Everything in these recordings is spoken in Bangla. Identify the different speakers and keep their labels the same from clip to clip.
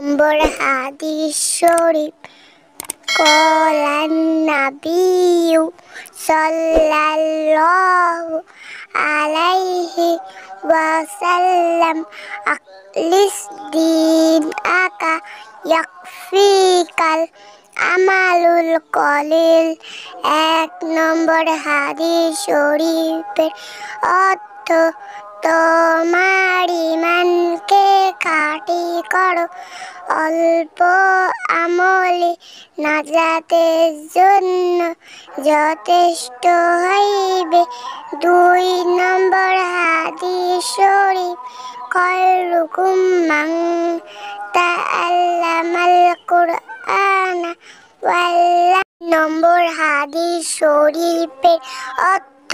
Speaker 1: নম্বর হাদিস শরীফ কলান নাবিউ সাল্লাল্লাহু আলাইহি ওয়াসাল্লাম আকলিস দিন আকা ইয়াকফিকাল আমালুল কলিল এক নম্বর হাদিস শরীফের অর্থ তোমার ইমানকে খাটি করো অল্প আমলে নাজাতের জন্য যথেষ্ট হইবে দুই নম্বর হাদি শরীফ কয়রুকুম মাং তাআল্লামাল কুরআন নম্বর হাদি শরীফে অর্থ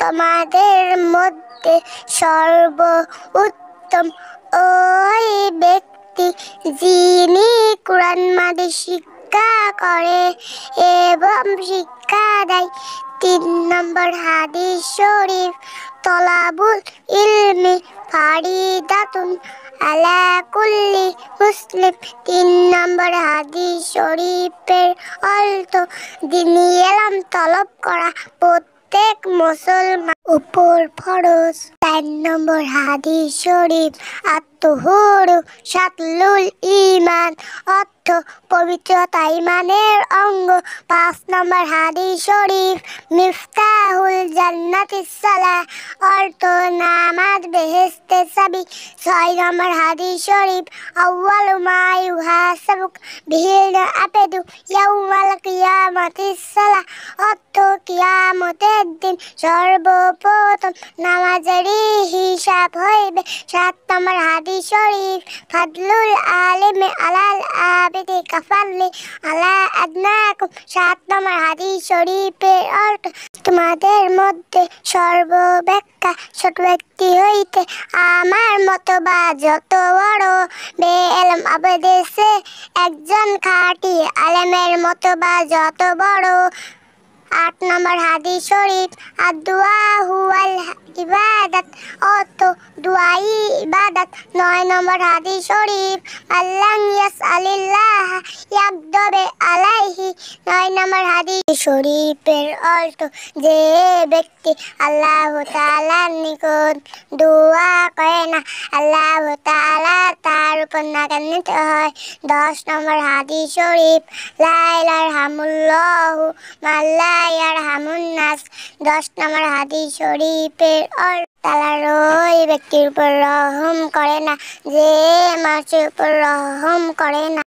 Speaker 1: তোমাদের মধ্যে সর্ব উত্তম ওই ব্যক্তি ব্যক্তি যিনি কোরআন মাদে শিক্ষা করে এবং শিক্ষা দেয় তিন নম্বর হাদিস শরীফ তলাবুল ইলমি ফারিদাতুন দাতুন আলাকুল্লি মুসলিম তিন নম্বর হাদিস শরীফের অল্প দিনী এলাম তলব করা প্রত্যেক মুসলমান উপর ফরজ তিন নম্বর হাদিস শরীফ আত্মহুর সাতলুল ইমান অর্থ পবিত্রতা ইমানের অঙ্গ পাঁচ নম্বর হাদিস শরীফ মিফতা लहुल जन्नत सला और तो नामत बेहस्त सभी सैगमर हदीस शरीफ अव्वल मायु हासबुक भील अपेदु यौमल कियामत सला অত কিয়ামতের দিন সর্বপ্রথম নামাজেরই হিসাব হইবে সাত নম্বর হাদিস শরীফ ফাদলুল আলিমে আলাল আবেদে কাফাল্লি আলা আদনাকুম সাত নম্বর হাদিস শরীফের অর্থ তোমাদের তোমাদের মধ্যে সর্বব্যাখ্যা ছোট ব্যক্তি হইতে আমার মতো বা যত বড় বেলম আবেদেশে একজন খাটি আলেমের মতো বা যত বড় আট নম্বর হাদি শরীফ আর দোয়া হুয়াল ইবাদত অত দোয়াই ইবাদত নয় নম্বর হাদি শরীফ আল্লাহ ইয়াস আলিল্লাহ ইয়াবদবে আলা নয় নম্বর হাদিস শরীফের অর্থ যে ব্যক্তি আল্লাহ তালার নিকট দোয়া করে না আল্লাহ তালা তার উপর নাগান্বিত হয় দশ নম্বর শরীফ লাইলার হামুল্লাহ হামুন দশ নম্বর হাদিস শরীফের অর্থ তালার ওই ব্যক্তির উপর রহম করে না যে মানুষের উপর রহম করে না